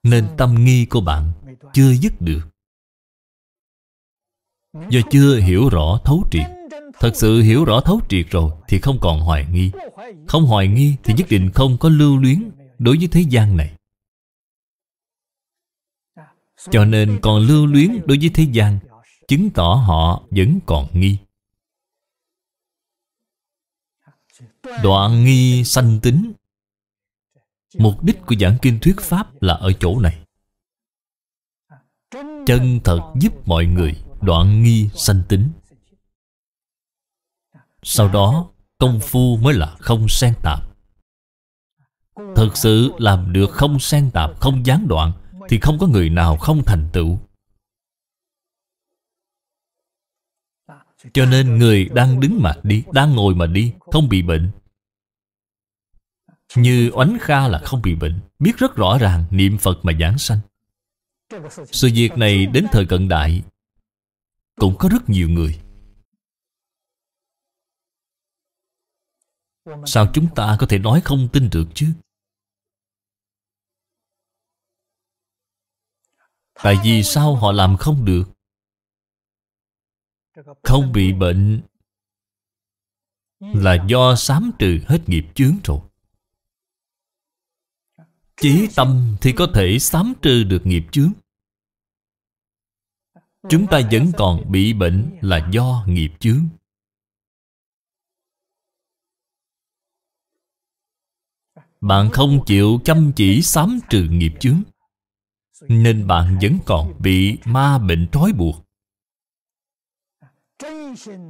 nên tâm nghi của bạn chưa dứt được Do chưa hiểu rõ thấu triệt Thật sự hiểu rõ thấu triệt rồi Thì không còn hoài nghi Không hoài nghi thì nhất định không có lưu luyến Đối với thế gian này Cho nên còn lưu luyến đối với thế gian Chứng tỏ họ vẫn còn nghi Đoạn nghi sanh tính Mục đích của giảng kinh thuyết Pháp là ở chỗ này Chân thật giúp mọi người đoạn nghi sanh tính Sau đó công phu mới là không sen tạp Thật sự làm được không sen tạp, không gián đoạn Thì không có người nào không thành tựu Cho nên người đang đứng mà đi Đang ngồi mà đi Không bị bệnh như oánh kha là không bị bệnh Biết rất rõ ràng niệm Phật mà giảng sanh Sự việc này đến thời cận đại Cũng có rất nhiều người Sao chúng ta có thể nói không tin được chứ Tại vì sao họ làm không được Không bị bệnh Là do sám trừ hết nghiệp chướng rồi Chí tâm thì có thể sám trừ được nghiệp chướng Chúng ta vẫn còn bị bệnh là do nghiệp chướng Bạn không chịu chăm chỉ sám trừ nghiệp chướng Nên bạn vẫn còn bị ma bệnh trói buộc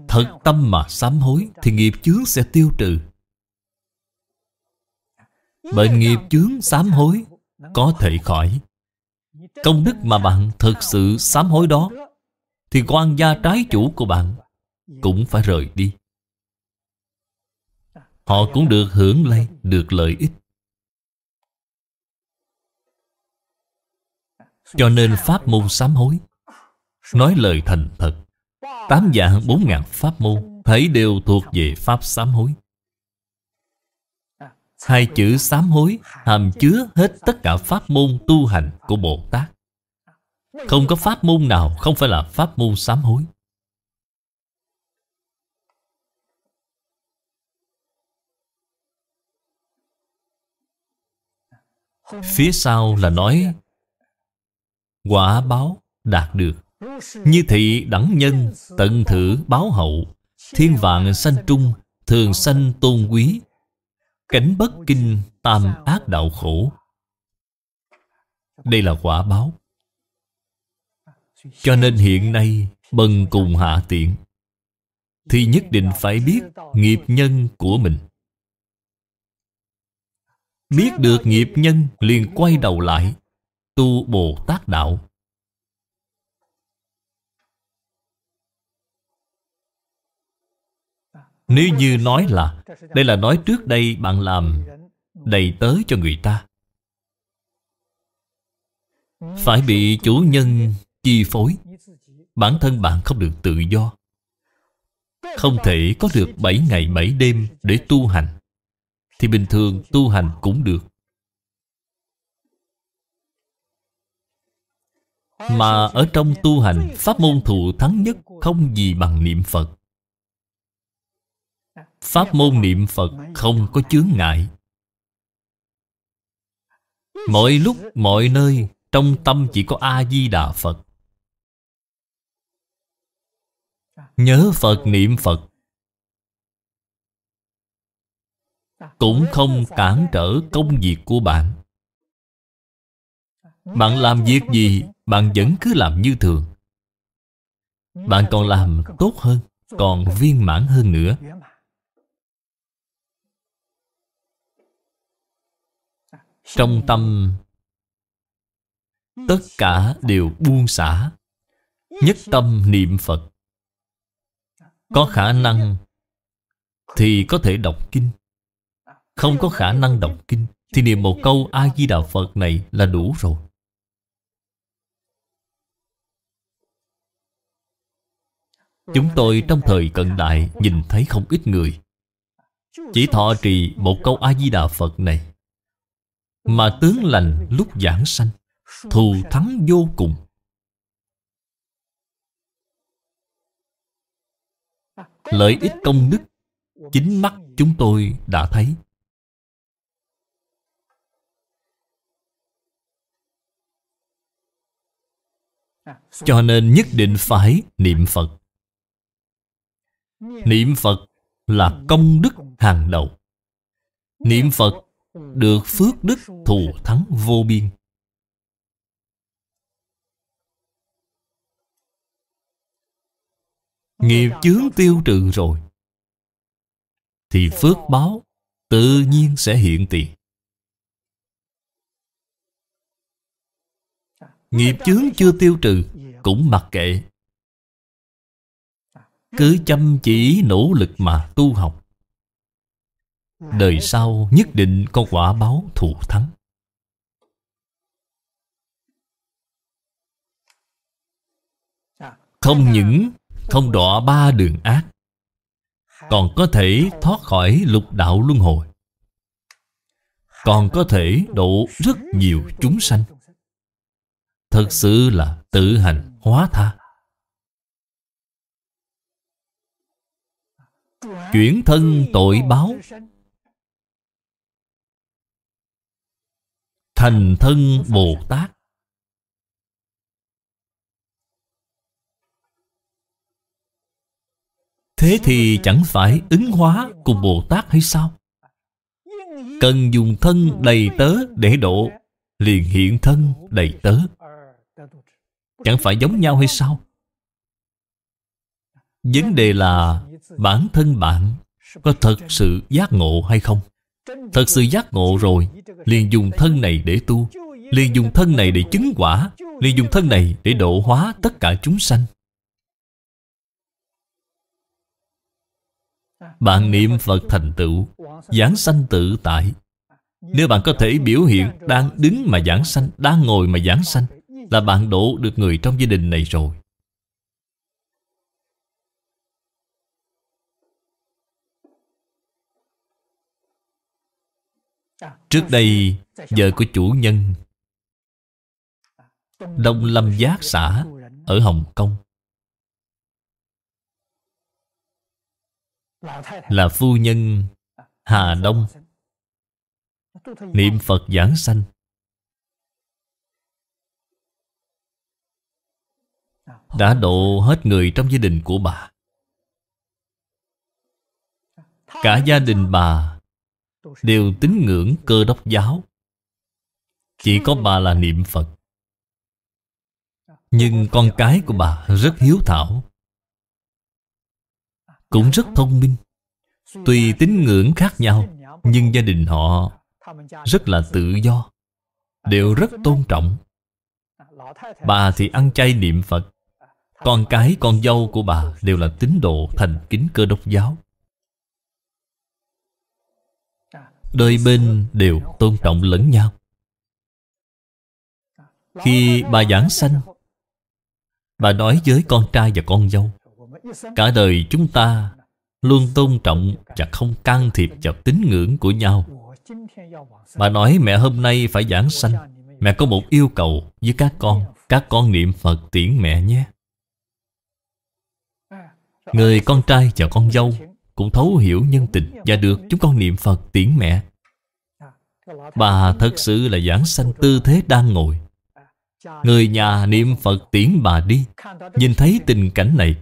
Thật tâm mà sám hối Thì nghiệp chướng sẽ tiêu trừ Bệnh nghiệp chướng sám hối Có thể khỏi Công đức mà bạn thực sự sám hối đó Thì quan gia trái chủ của bạn Cũng phải rời đi Họ cũng được hưởng lây Được lợi ích Cho nên pháp môn sám hối Nói lời thành thật Tám dạng bốn ngàn pháp môn Thấy đều thuộc về pháp sám hối Hai chữ sám hối hàm chứa hết tất cả pháp môn tu hành của Bồ Tát. Không có pháp môn nào không phải là pháp môn sám hối. Phía sau là nói Quả báo đạt được Như thị đẳng nhân Tận thử báo hậu Thiên vạn sanh trung Thường sanh tôn quý Cánh bất kinh tam ác đạo khổ Đây là quả báo Cho nên hiện nay Bần cùng hạ tiện Thì nhất định phải biết Nghiệp nhân của mình Biết được nghiệp nhân liền quay đầu lại Tu Bồ Tát Đạo Nếu như nói là Đây là nói trước đây bạn làm Đầy tớ cho người ta Phải bị chủ nhân chi phối Bản thân bạn không được tự do Không thể có được 7 ngày 7 đêm để tu hành Thì bình thường tu hành cũng được Mà ở trong tu hành Pháp môn thụ thắng nhất Không gì bằng niệm Phật Pháp môn niệm Phật không có chướng ngại Mọi lúc, mọi nơi Trong tâm chỉ có A-di-đà Phật Nhớ Phật niệm Phật Cũng không cản trở công việc của bạn Bạn làm việc gì Bạn vẫn cứ làm như thường Bạn còn làm tốt hơn Còn viên mãn hơn nữa Trong tâm Tất cả đều buông xả Nhất tâm niệm Phật Có khả năng Thì có thể đọc kinh Không có khả năng đọc kinh Thì niệm một câu A-di-đà Phật này là đủ rồi Chúng tôi trong thời cận đại nhìn thấy không ít người Chỉ thọ trì một câu A-di-đà Phật này mà tướng lành lúc giảng sanh Thù thắng vô cùng Lợi ích công đức Chính mắt chúng tôi đã thấy Cho nên nhất định phải niệm Phật Niệm Phật là công đức hàng đầu Niệm Phật được phước đức thù thắng vô biên. Nghiệp chướng tiêu trừ rồi Thì phước báo tự nhiên sẽ hiện tiền Nghiệp chướng chưa tiêu trừ Cũng mặc kệ Cứ chăm chỉ nỗ lực mà tu học đời sau nhất định có quả báo thù thắng không những không đọa ba đường ác còn có thể thoát khỏi lục đạo luân hồi còn có thể độ rất nhiều chúng sanh thật sự là tự hành hóa tha chuyển thân tội báo thành thân Bồ Tát Thế thì chẳng phải ứng hóa cùng Bồ Tát hay sao? Cần dùng thân đầy tớ để độ Liền hiện thân đầy tớ Chẳng phải giống nhau hay sao? Vấn đề là bản thân bạn có thật sự giác ngộ hay không? Thật sự giác ngộ rồi Liền dùng thân này để tu Liền dùng thân này để chứng quả Liền dùng thân này để độ hóa tất cả chúng sanh Bạn niệm Phật thành tựu Giảng sanh tự tại Nếu bạn có thể biểu hiện Đang đứng mà giảng sanh Đang ngồi mà giảng sanh Là bạn độ được người trong gia đình này rồi Trước đây Vợ của chủ nhân Đông Lâm Giác xã Ở Hồng Kông Là phu nhân Hà Đông Niệm Phật giảng sanh Đã độ hết người trong gia đình của bà Cả gia đình bà đều tín ngưỡng cơ đốc giáo chỉ có bà là niệm phật nhưng con cái của bà rất hiếu thảo cũng rất thông minh tuy tín ngưỡng khác nhau nhưng gia đình họ rất là tự do đều rất tôn trọng bà thì ăn chay niệm phật con cái con dâu của bà đều là tín đồ thành kính cơ đốc giáo Đôi bên đều tôn trọng lẫn nhau Khi bà giảng sanh Bà nói với con trai và con dâu Cả đời chúng ta Luôn tôn trọng và không can thiệp vào tín ngưỡng của nhau Bà nói mẹ hôm nay phải giảng sanh Mẹ có một yêu cầu với các con Các con niệm Phật tiễn mẹ nhé Người con trai và con dâu cũng thấu hiểu nhân tình Và được chúng con niệm Phật tiễn mẹ Bà thật sự là giảng sanh tư thế đang ngồi Người nhà niệm Phật tiễn bà đi Nhìn thấy tình cảnh này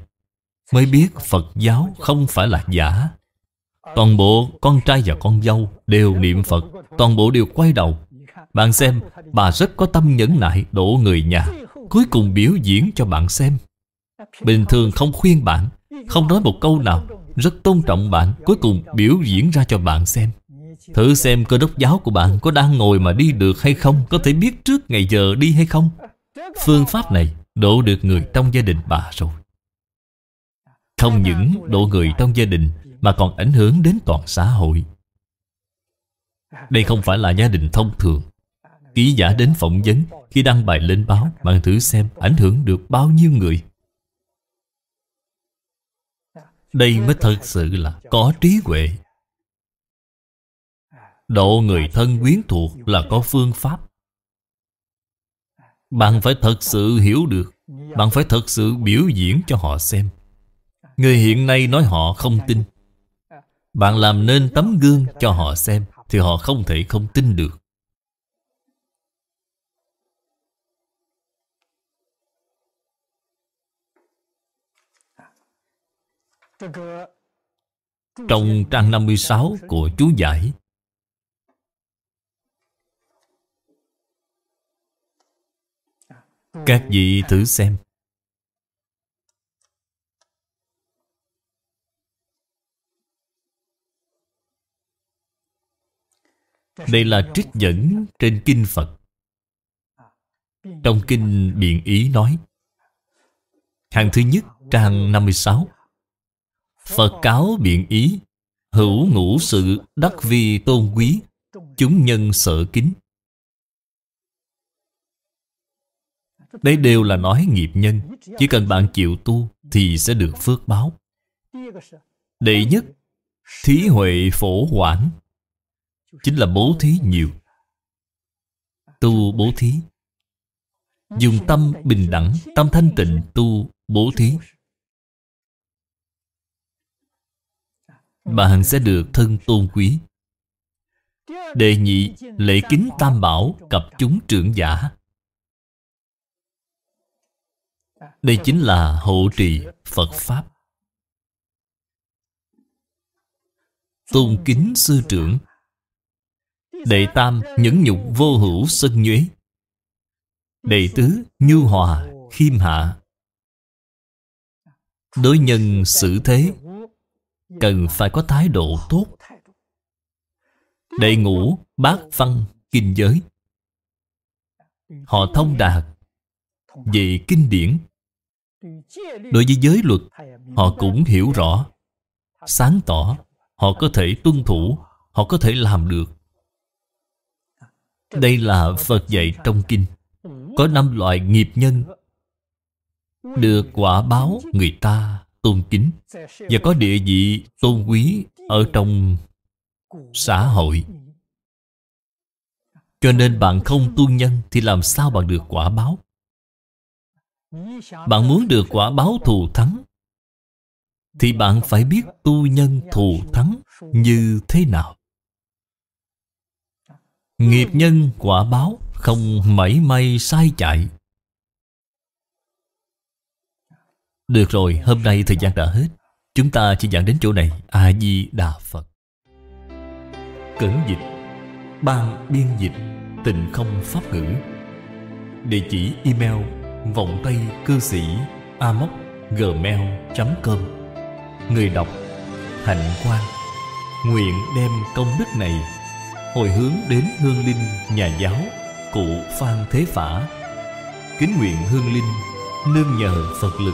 Mới biết Phật giáo không phải là giả Toàn bộ con trai và con dâu đều niệm Phật Toàn bộ đều quay đầu Bạn xem bà rất có tâm nhẫn nại đổ người nhà Cuối cùng biểu diễn cho bạn xem Bình thường không khuyên bạn Không nói một câu nào rất tôn trọng bạn Cuối cùng biểu diễn ra cho bạn xem Thử xem cơ đốc giáo của bạn có đang ngồi mà đi được hay không Có thể biết trước ngày giờ đi hay không Phương pháp này độ được người trong gia đình bà rồi Không những độ người trong gia đình Mà còn ảnh hưởng đến toàn xã hội Đây không phải là gia đình thông thường Ký giả đến phỏng vấn Khi đăng bài lên báo Bạn thử xem ảnh hưởng được bao nhiêu người đây mới thật sự là có trí huệ Độ người thân quyến thuộc là có phương pháp Bạn phải thật sự hiểu được Bạn phải thật sự biểu diễn cho họ xem Người hiện nay nói họ không tin Bạn làm nên tấm gương cho họ xem Thì họ không thể không tin được Trong trang 56 của chú giải Các vị thử xem Đây là trích dẫn trên Kinh Phật Trong Kinh Biện Ý nói Hàng thứ nhất trang 56 Phật cáo biện ý Hữu ngũ sự đắc vi tôn quý Chúng nhân sợ kính Đây đều là nói nghiệp nhân Chỉ cần bạn chịu tu Thì sẽ được phước báo Đệ nhất Thí huệ phổ quản Chính là bố thí nhiều Tu bố thí Dùng tâm bình đẳng Tâm thanh tịnh tu bố thí bạn sẽ được thân tôn quý Đề nhị lễ kính tam bảo cặp chúng trưởng giả Đây chính là hộ trì Phật Pháp Tôn kính sư trưởng Đệ tam nhẫn nhục vô hữu sân nhuế Đệ tứ nhu hòa khiêm hạ Đối nhân xử thế cần phải có thái độ tốt đầy ngũ bát văn kinh giới họ thông đạt về kinh điển đối với giới luật họ cũng hiểu rõ sáng tỏ họ có thể tuân thủ họ có thể làm được đây là phật dạy trong kinh có năm loại nghiệp nhân được quả báo người ta tôn kính và có địa vị tôn quý ở trong xã hội cho nên bạn không tu nhân thì làm sao bạn được quả báo bạn muốn được quả báo thù thắng thì bạn phải biết tu nhân thù thắng như thế nào nghiệp nhân quả báo không mảy may sai chạy Được rồi, hôm nay thời gian đã hết Chúng ta chỉ giảng đến chỗ này A-di-đà Phật Cẩn dịch Ban biên dịch Tình không pháp ngữ Địa chỉ email Vọng tay cư sĩ amoc gmail.com Người đọc Hạnh Quan Nguyện đem công đức này Hồi hướng đến hương linh nhà giáo Cụ Phan Thế Phả Kính nguyện hương linh Nương nhờ Phật lực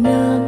那。